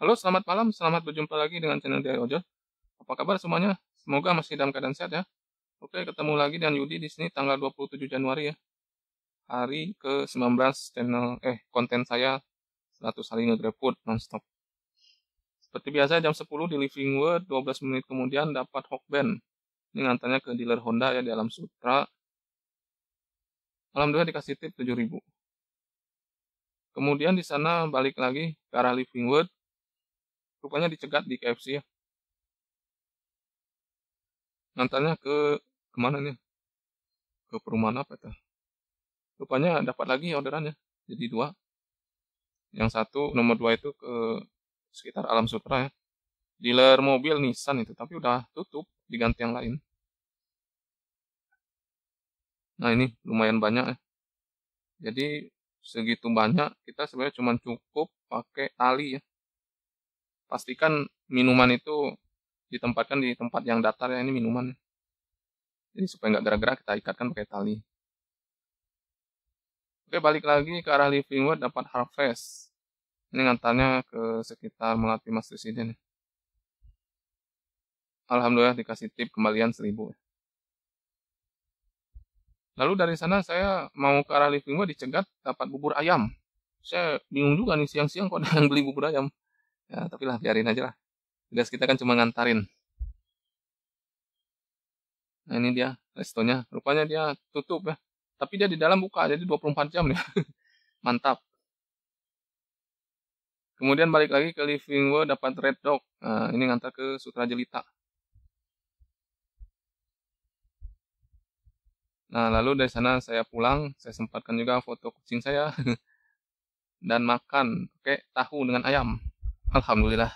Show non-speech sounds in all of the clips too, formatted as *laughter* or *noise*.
Halo, selamat malam, selamat berjumpa lagi dengan channel DIY Ojol. Apa kabar semuanya? Semoga masih dalam keadaan sehat ya. Oke, ketemu lagi dengan Yudi di sini tanggal 27 Januari ya. Hari ke-19 channel eh konten saya 100 hari nge nonstop. Seperti biasa jam 10 di Living World, 12 menit kemudian dapat Band. Ini ngantarnya ke dealer Honda ya di Alam Sutra. Alhamdulillah dikasih tip 7000. Kemudian di sana balik lagi ke arah Living World, rupanya dicegat di KFC ya nantanya ke kemana nih ke perumahan apa itu rupanya dapat lagi orderannya jadi dua yang satu nomor dua itu ke sekitar Alam Sutra ya dealer mobil Nissan itu tapi udah tutup diganti yang lain nah ini lumayan banyak ya jadi segitu banyak kita sebenarnya cuma cukup pakai tali ya pastikan minuman itu ditempatkan di tempat yang datar ya ini minuman jadi supaya nggak gerak-gerak kita ikatkan pakai tali oke balik lagi ke arah living world dapat harvest ini ngantarnya ke sekitar melati mas presiden Alhamdulillah dikasih tip kembalian 1000 Lalu dari sana saya mau ke arah living world dicegat dapat bubur ayam. Saya bingung juga nih siang-siang kok ada yang beli bubur ayam ya tapi lah biarin aja lah tugas kita kan cuma ngantarin nah ini dia restonya rupanya dia tutup ya tapi dia di dalam buka jadi 24 jam ya *laughs* mantap kemudian balik lagi ke living world dapat red dog nah, ini ngantar ke sutra jelita Nah, lalu dari sana saya pulang, saya sempatkan juga foto kucing saya *laughs* dan makan pakai tahu dengan ayam. Alhamdulillah.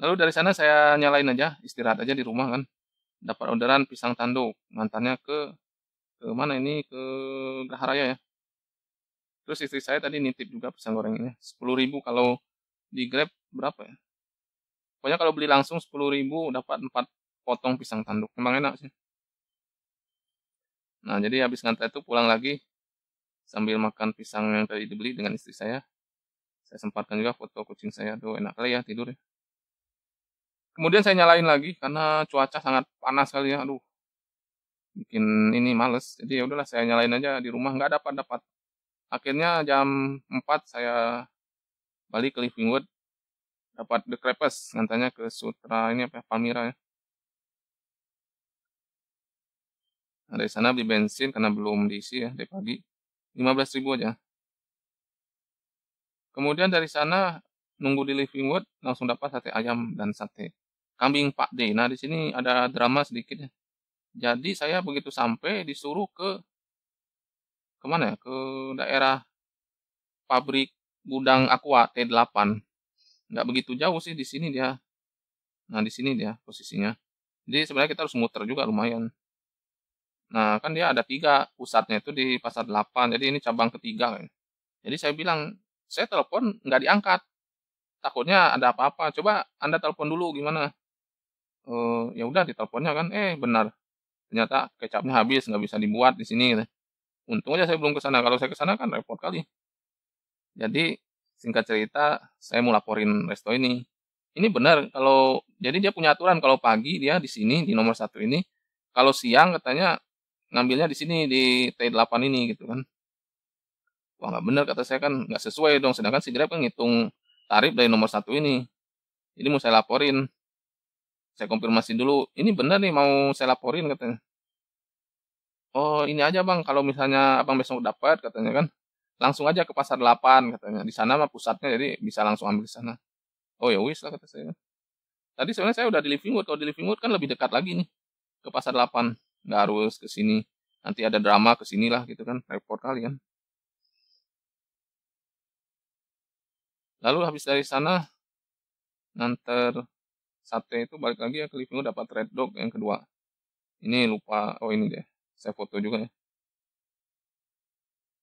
Lalu dari sana saya nyalain aja, istirahat aja di rumah kan. Dapat orderan pisang tanduk, mantannya ke ke mana ini ke Gaharaya ya. Terus istri saya tadi nitip juga pisang goreng ini, 10.000 kalau di Grab berapa ya? Pokoknya kalau beli langsung 10.000 dapat 4 potong pisang tanduk. Memang enak sih. Nah, jadi habis ngantai itu pulang lagi sambil makan pisang yang tadi dibeli dengan istri saya. Saya sempatkan juga foto kucing saya. tuh enak kali ya tidur ya. Kemudian saya nyalain lagi karena cuaca sangat panas kali ya. Aduh, bikin ini males. Jadi ya udahlah saya nyalain aja di rumah. Nggak dapat-dapat. Akhirnya jam 4 saya balik ke Livingwood. Dapat The Crepes. ngantanya ke Sutra ini apa Palmira ya. Nah, ya. dari sana beli bensin karena belum diisi ya dari pagi. 15.000 ribu aja. Kemudian dari sana nunggu di living wood langsung dapat sate ayam dan sate kambing Pak D. Nah di sini ada drama sedikit ya. Jadi saya begitu sampai disuruh ke kemana ya? Ke daerah pabrik gudang Aqua T8. Nggak begitu jauh sih di sini dia. Nah di sini dia posisinya. Jadi sebenarnya kita harus muter juga lumayan. Nah kan dia ada tiga pusatnya itu di pasar 8. Jadi ini cabang ketiga. Jadi saya bilang saya telepon nggak diangkat takutnya ada apa-apa coba anda telepon dulu gimana e, ya udah diteleponnya kan eh benar ternyata kecapnya habis nggak bisa dibuat di sini gitu. untung aja saya belum ke sana kalau saya ke sana kan repot kali jadi singkat cerita saya mau laporin resto ini ini benar kalau jadi dia punya aturan kalau pagi dia di sini di nomor satu ini kalau siang katanya ngambilnya di sini di T8 ini gitu kan wah nggak benar kata saya kan nggak sesuai dong sedangkan si Grab kan ngitung tarif dari nomor satu ini ini mau saya laporin saya konfirmasi dulu ini benar nih mau saya laporin katanya oh ini aja bang kalau misalnya abang besok dapat katanya kan langsung aja ke pasar 8 katanya di sana mah pusatnya jadi bisa langsung ambil di sana oh ya wis lah kata saya tadi sebenarnya saya udah di Living World. kalau di Living World kan lebih dekat lagi nih ke pasar 8 nggak harus ke sini nanti ada drama ke sinilah gitu kan repot kali kan lalu habis dari sana nanti sate itu balik lagi ya ke living dapat red dog yang kedua ini lupa oh ini deh saya foto juga ya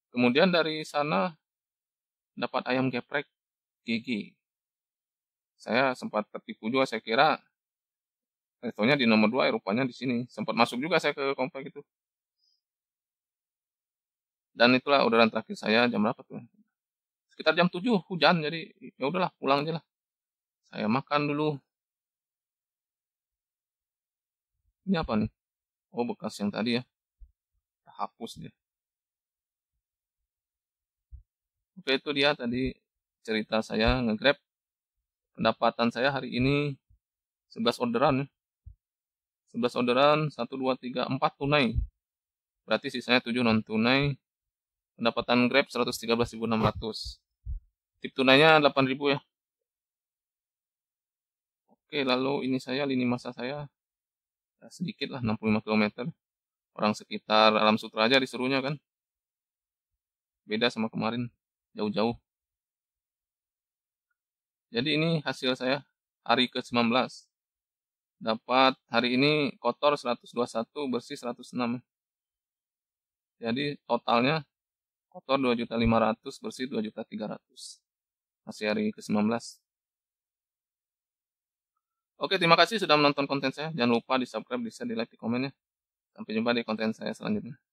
kemudian dari sana dapat ayam geprek gigi saya sempat tertipu juga saya kira restonya di nomor 2 rupanya di sini sempat masuk juga saya ke komplek itu dan itulah orderan terakhir saya jam berapa tuh sekitar jam 7 hujan jadi ya udahlah pulang aja lah saya makan dulu ini apa nih oh bekas yang tadi ya Kita hapus dia oke itu dia tadi cerita saya ngegrab pendapatan saya hari ini 11 orderan 11 orderan 1, 2, 3, 4 tunai berarti sisanya 7 non tunai pendapatan Grab 113.600 tip tunainya 8.000 ya oke lalu ini saya lini masa saya ya, sedikit lah 65 km orang sekitar alam sutra aja disuruhnya kan beda sama kemarin jauh-jauh jadi ini hasil saya hari ke-19 dapat hari ini kotor 121 bersih 106 jadi totalnya kotor 2.500 bersih 2.300 masih hari ke-19 Oke terima kasih sudah menonton konten saya jangan lupa di subscribe di share di like di komen ya sampai jumpa di konten saya selanjutnya